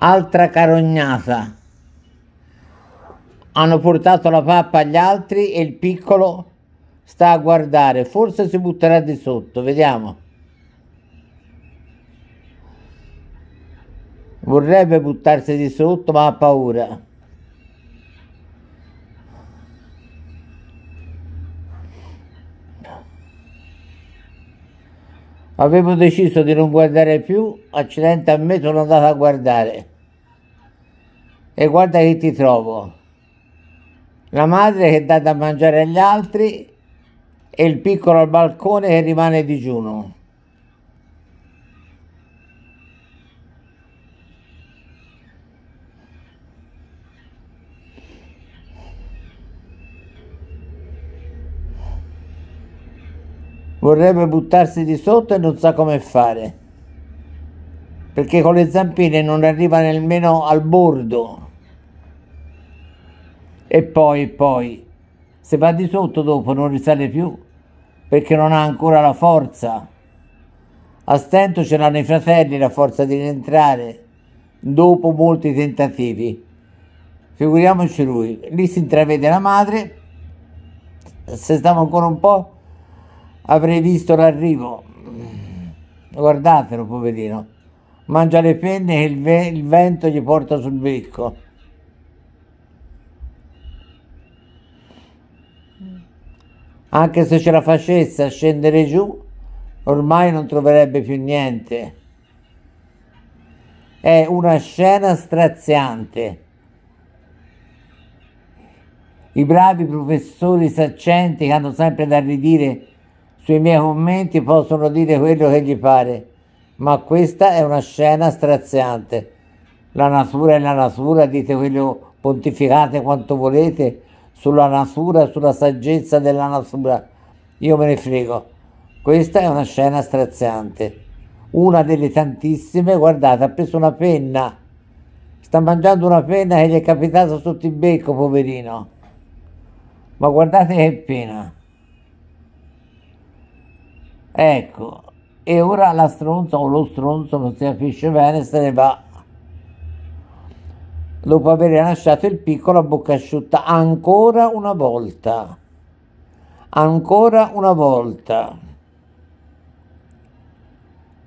Altra carognata. Hanno portato la pappa agli altri e il piccolo sta a guardare. Forse si butterà di sotto, vediamo. Vorrebbe buttarsi di sotto ma ha paura. Avevo deciso di non guardare più, accidente a me sono andato a guardare. E guarda che ti trovo. La madre che dà da mangiare agli altri e il piccolo al balcone che rimane digiuno. vorrebbe buttarsi di sotto e non sa come fare perché con le zampine non arriva nemmeno al bordo e poi poi se va di sotto dopo non risale più perché non ha ancora la forza a stento ce l'hanno i fratelli la forza di rientrare dopo molti tentativi figuriamoci lui lì si intravede la madre se stava ancora un po' avrei visto l'arrivo. Guardatelo, poverino. Mangia le penne e il, ve il vento gli porta sul becco. Anche se ce la facesse a scendere giù, ormai non troverebbe più niente. È una scena straziante. I bravi professori saccenti che hanno sempre da ridire sui miei commenti possono dire quello che gli pare, ma questa è una scena straziante. La natura è la natura, dite quello, pontificate quanto volete sulla natura, sulla saggezza della natura. Io me ne frego. Questa è una scena straziante. Una delle tantissime, guardate, ha preso una penna. Sta mangiando una penna che gli è capitata sotto il becco, poverino. Ma guardate che pena. Ecco, e ora la stronza o lo stronzo non si capisce bene, se ne va. Dopo aver lasciato il piccolo a bocca asciutta, ancora una volta, ancora una volta.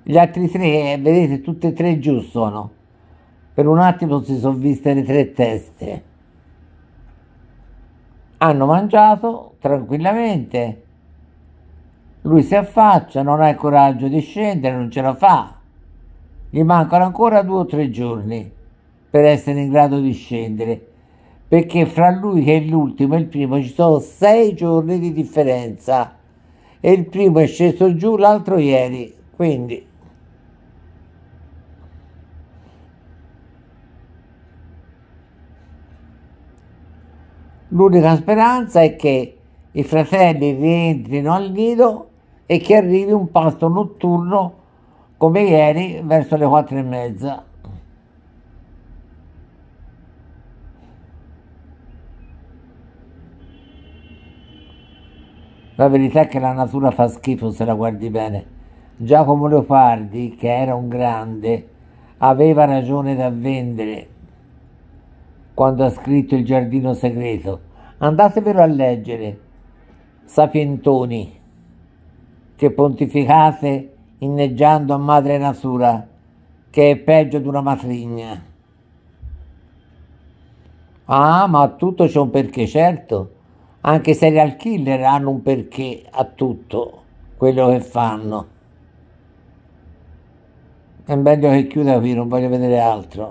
Gli altri tre, vedete, tutti e tre giù sono. Per un attimo si sono viste le tre teste. Hanno mangiato tranquillamente lui si affaccia, non ha il coraggio di scendere, non ce la fa. Gli mancano ancora due o tre giorni per essere in grado di scendere, perché fra lui che è l'ultimo e il primo ci sono sei giorni di differenza e il primo è sceso giù l'altro ieri, quindi... L'unica speranza è che i fratelli rientrino al nido e che arrivi un pasto notturno come ieri verso le quattro e mezza. La verità è che la natura fa schifo se la guardi bene. Giacomo Leopardi, che era un grande, aveva ragione da vendere quando ha scritto Il giardino segreto. Andatevelo a leggere, Sapientoni che pontificasse inneggiando a madre natura, che è peggio di una matrigna. Ah, ma a tutto c'è un perché, certo. Anche i serial killer hanno un perché a tutto quello che fanno. È meglio che chiuda qui, non voglio vedere altro.